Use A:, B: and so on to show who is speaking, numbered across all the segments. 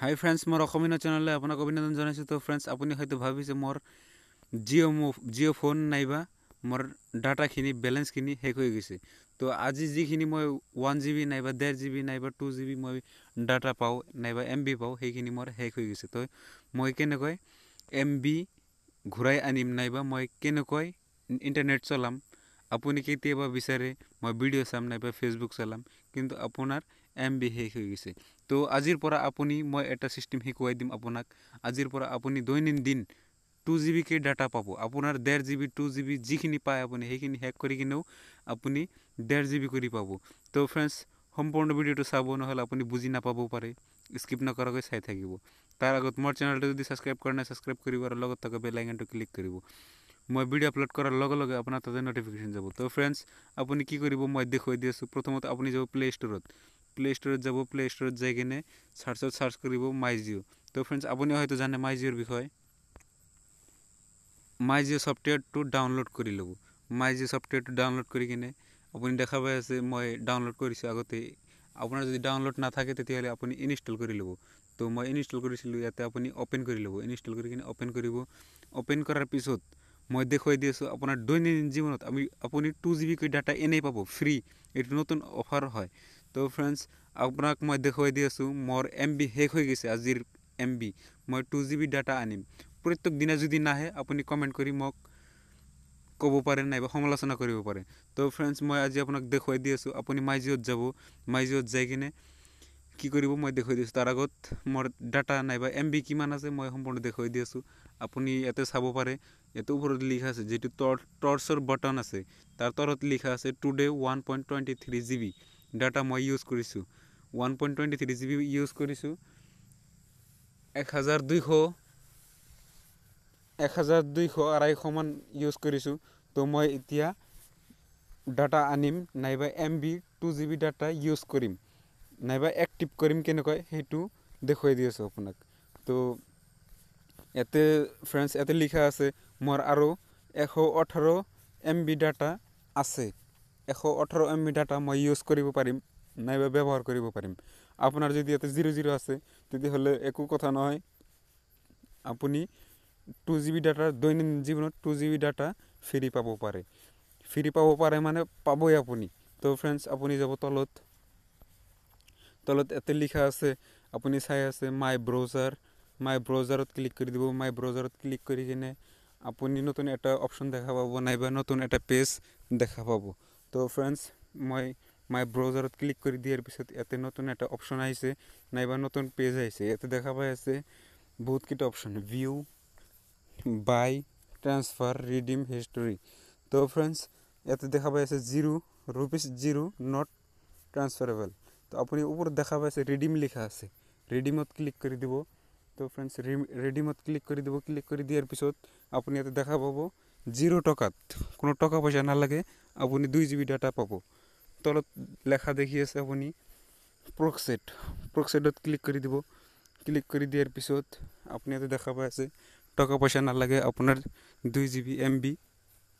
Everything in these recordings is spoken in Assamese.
A: হাই ফ্ৰেণ্ডছ মোৰ অসমীয়া চেনেললৈ আপোনাক অভিনন্দন জনাইছোঁ ত' ফ্ৰেণ্ডছ আপুনি হয়তো ভাবিছে মোৰ জিঅ' মো জিঅ' ফোন নাইবা মোৰ ডাটাখিনি বেলেঞ্চখিনি শেষ হৈ গৈছে ত' আজি যিখিনি মই ওৱান জি বি নাইবা ডেৰ জি বি নাইবা টু জি বি মই ডাটা পাওঁ নাইবা এম বি পাওঁ সেইখিনি মোৰ শেষ হৈ গৈছে ত' মই কেনেকৈ এম বি ঘূৰাই আনিম নাইবা মই কেনেকৈ ইণ্টাৰনেট চলাম আপুনি কেতিয়াবা বিচাৰে মই ভিডিঅ' চাম নাইবা ফেচবুক চলাম কিন্তু আপোনাৰ এম বি শেষ হৈ গৈছে তো আজিৰ পৰা আপুনি মই এটা ছিষ্টেম শিকোৱাই দিম আপোনাক আজিৰ পৰা আপুনি দৈনন্দিন টু জি বিকে ডাটা পাব আপোনাৰ ডেৰ G B two G B যিখিনি পায় আপুনি সেইখিনি শেষ কৰি কিনেও আপুনি ডেৰ জি বি কৰি পাব তো ফ্ৰেণ্ডছ সম্পূৰ্ণ ভিডিঅ'টো চাব নহ'লে আপুনি বুজি নাপাবও পাৰে স্কিপ নকৰাকৈ চাই থাকিব তাৰ আগত মোৰ চেনেলটো যদি ছাবস্ক্ৰাইব কৰা নাই ছাবস্ক্ৰাইব কৰিব আৰু লগত থকা বেলাইকনটো ক্লিক কৰিব মই ভিডিঅ' আপলোড কৰাৰ লগে লগে আপোনাৰ তাতে নটিফিকেশ্যন যাব তো ফ্ৰেণ্ডছ আপুনি কি কৰিব মই দেখুৱাই দি আছোঁ প্ৰথমতে আপুনি যাব প্লে' ষ্ট'ৰত প্লে' ষ্ট'ৰত যাব প্লে' ষ্ট'ৰত যাই কিনে চাৰ্চত চাৰ্চ কৰিব মাই জিঅ' তো ফ্ৰেণ্ডছ আপুনি হয়তো জানে মাই জিঅ'ৰ বিষয়ে মাই জিঅ' ছফ্টৱেৰটো ডাউনলোড কৰি ল'ব মাই জিঅ' ছফ্টৱেৰটো ডাউনলোড কৰি কিনে আপুনি দেখা পাই আছে মই ডাউনলোড কৰিছোঁ আগতে আপোনাৰ যদি ডাউনলোড নাথাকে তেতিয়াহ'লে আপুনি ইনষ্টল কৰি ল'ব তো মই ইনষ্টল কৰিছিলোঁ ইয়াতে আপুনি অ'পেন কৰি ল'ব ইনষ্টল কৰি কিনে অ'পেন কৰিব অ'পেন কৰাৰ পিছত মই দেখুৱাই দি আছোঁ আপোনাৰ দৈনন্দিন জীৱনত আমি আপুনি টু জি বিকৈ ডাটা এনেই পাব ফ্ৰী এইটো নতুন অফাৰ হয় তো ফ্ৰেণ্ডছ আপোনাক মই দেখুৱাই দি আছোঁ মোৰ এম বি শেষ হৈ গৈছে আজিৰ এম বি মই টু জি বি ডাটা আনিম প্ৰত্যেক দিনা যদি নাহে আপুনি কমেণ্ট কৰি মোক ক'ব পাৰে নাইবা সমালোচনা কৰিব পাৰে তো ফ্ৰেণ্ডছ মই আজি আপোনাক দেখুৱাই দি আছোঁ আপুনি মাইজিঅ'ত যাব মাইজিঅ'ত যাই কিনে কি কৰিব মই দেখুৱাই দিছোঁ তাৰ আগত মোৰ ডাটা নাইবা এম বি কিমান আছে মই সম্পূৰ্ণ দেখুৱাই দি আছোঁ আপুনি ইয়াতে চাব পাৰে ইয়াতে ওপৰত লিখা আছে যিটো টৰ্চৰ বাটন আছে তাৰ তলত লিখা আছে today' one point twenty three G B data মই ইউজ কৰিছোঁ one point twenty three G B use কৰিছোঁ এক হাজাৰ দুইশ এক হাজাৰ দুইশ আঢ়াইশমান ইউজ কৰিছোঁ তো মই এতিয়া ডাটা আনিম নাইবা M B two G B data use কৰিম নাইবা এক্টিভ কৰিম কেনেকৈ সেইটো দেখুৱাই দি আছোঁ আপোনাক তো ইয়াতে ফ্ৰেণ্ডছ ইয়াতে লিখা আছে মোৰ আৰু এশ ওঠৰ এম বি ডাটা আছে এশ ওঠৰ এম বি ডাটা মই ইউজ কৰিব পাৰিম নাইবা ব্যৱহাৰ কৰিব পাৰিম আপোনাৰ যদি ইয়াতে জিৰ' জিৰ' আছে তেতিয়াহ'লে একো কথা নহয় আপুনি টু জি বি ডাটা দৈনন্দিন জীৱনত two G B data free পাব পাৰে ফ্ৰী পাব পাৰে মানে পাবই আপুনি তো ফ্ৰেণ্ডছ আপুনি যাব তলত তলত ইয়াতে লিখা আছে আপুনি চাই আছে মাই ব্ৰাউজাৰ মাই ব্ৰাউজাৰত ক্লিক কৰি দিব মাই ব্ৰাউজাৰত ক্লিক কৰি কিনে আপুনি নতুন এটা অপশ্যন দেখা পাব নাইবা নতুন এটা পেজ দেখা পাব তো ফ্ৰেণ্ডছ মই মাই ব্ৰাউজাৰত ক্লিক কৰি দিয়াৰ পিছত ইয়াতে নতুন এটা অপশ্যন আহিছে নাইবা নতুন পেজ আহিছে ইয়াতে দেখা পাই আছে বহুতকেইটা option view buy transfer redeem history তো ফ্ৰেণ্ডছ ইয়াতে দেখা পাই আছে zero rupees zero not transferable তো আপুনি ওপৰত দেখা পাইছে ৰিডিম লিখা আছে ৰিডিমত ক্লিক কৰি দিব তো ফ্ৰেণ্ডছ ৰিডিমত ক্লিক কৰি দিব ক্লিক কৰি দিয়াৰ পিছত আপুনি ইয়াতে দেখা পাব জিৰ' টকাত কোনো টকা পইচা নালাগে আপুনি দুই জি বি ডাটা পাব তলত লেখা দেখি আছে আপুনি প্ৰকছেট প্ৰকছেটত ক্লিক কৰি দিব ক্লিক কৰি দিয়াৰ পিছত আপুনি ইয়াতে দেখা পাই আছে টকা পইচা নালাগে আপোনাৰ দুই G B M B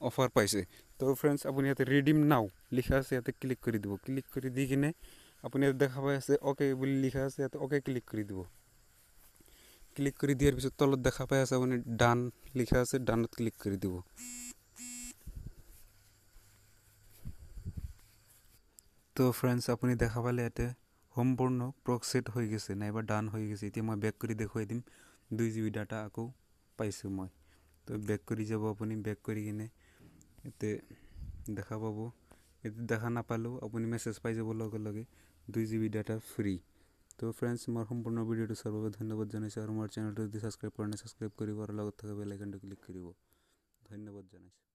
A: offer পাইছে তো ফ্ৰেণ্ডছ আপুনি ইয়াতে ৰিডিম নাও লিখা আছে ইয়াতে ক্লিক কৰি দিব ক্লিক কৰি দি কিনে আপুনি ইয়াত দেখা পাই আছে অ'কে বুলি লিখা আছে ইয়াত অ'কে ক্লিক কৰি দিব ক্লিক কৰি দিয়াৰ পিছত তলত দেখা পাই আছে আপুনি ডান লিখা আছে ডানত ক্লিক কৰি দিব তো ফ্ৰেণ্ডছ আপুনি দেখা পালে ইয়াতে সম্পূৰ্ণ প্ৰক্সেট হৈ গৈছে নাইবা ডান হৈ গৈছে এতিয়া মই বেক কৰি দেখুৱাই দিম দুই জি বি ডাটা আকৌ পাইছোঁ মই তো বেক কৰি যাব আপুনি বেক কৰি কিনে ইয়াতে দেখা পাব এইটো দেখা নাপালোঁ আপুনি মেছেজ পাই যাব লগে লগে দুই জি বি ডাটা ফ্ৰী তো ফ্ৰেণ্ডছ মোৰ সম্পূৰ্ণ ভিডিঅ'টো চাৰ বাবে ধন্যবাদ জনাইছোঁ আৰু মোৰ চেনেলটো যদি ছাবস্ক্ৰাইব কৰা নাই ছাবস্ক্ৰাইব কৰিব আৰু লগত থকা বেলাইকনটো ক্লিক কৰিব ধন্যবাদ জনাইছোঁ